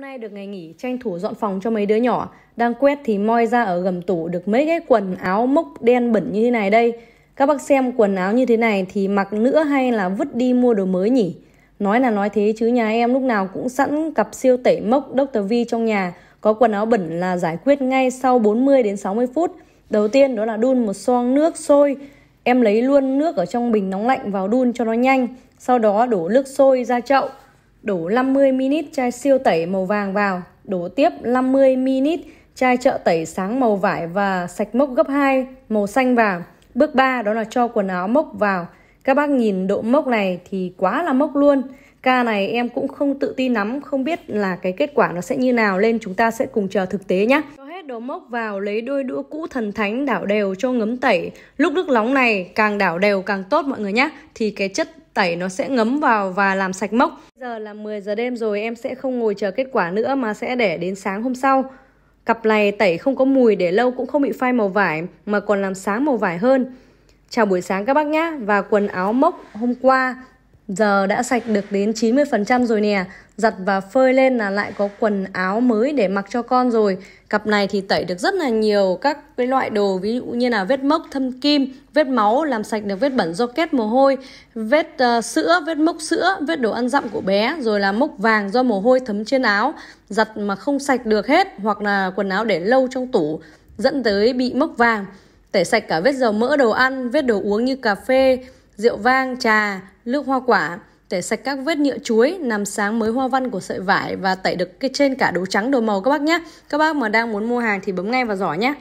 nay được ngày nghỉ tranh thủ dọn phòng cho mấy đứa nhỏ Đang quét thì moi ra ở gầm tủ được mấy cái quần áo mốc đen bẩn như thế này đây Các bác xem quần áo như thế này thì mặc nữa hay là vứt đi mua đồ mới nhỉ Nói là nói thế chứ nhà em lúc nào cũng sẵn cặp siêu tẩy mốc Dr. V trong nhà Có quần áo bẩn là giải quyết ngay sau 40 đến 60 phút Đầu tiên đó là đun một xoong nước sôi Em lấy luôn nước ở trong bình nóng lạnh vào đun cho nó nhanh Sau đó đổ nước sôi ra chậu Đổ 50 ml chai siêu tẩy màu vàng vào, đổ tiếp 50 ml chai trợ tẩy sáng màu vải và sạch mốc gấp 2 màu xanh vào. Bước 3 đó là cho quần áo mốc vào. Các bác nhìn độ mốc này thì quá là mốc luôn. Ca này em cũng không tự tin lắm, không biết là cái kết quả nó sẽ như nào nên chúng ta sẽ cùng chờ thực tế nhé. Cho hết đồ mốc vào lấy đôi đũa cũ thần thánh đảo đều cho ngấm tẩy. Lúc nước nóng này càng đảo đều càng tốt mọi người nhé. Thì cái chất tẩy nó sẽ ngấm vào và làm sạch mốc. Giờ là 10 giờ đêm rồi em sẽ không ngồi chờ kết quả nữa mà sẽ để đến sáng hôm sau. Cặp này tẩy không có mùi để lâu cũng không bị phai màu vải mà còn làm sáng màu vải hơn. Chào buổi sáng các bác nhá và quần áo mốc hôm qua Giờ đã sạch được đến 90% rồi nè, giặt và phơi lên là lại có quần áo mới để mặc cho con rồi. Cặp này thì tẩy được rất là nhiều các cái loại đồ ví dụ như là vết mốc thâm kim, vết máu làm sạch được vết bẩn do kết mồ hôi, vết uh, sữa, vết mốc sữa, vết đồ ăn dặm của bé rồi là mốc vàng do mồ hôi thấm trên áo, giặt mà không sạch được hết hoặc là quần áo để lâu trong tủ dẫn tới bị mốc vàng. Tẩy sạch cả vết dầu mỡ đồ ăn, vết đồ uống như cà phê, rượu vang, trà, nước hoa quả, tẩy sạch các vết nhựa chuối, làm sáng mới hoa văn của sợi vải và tẩy được cái trên cả đồ trắng đồ màu các bác nhé. Các bác mà đang muốn mua hàng thì bấm ngay vào giỏ nhé.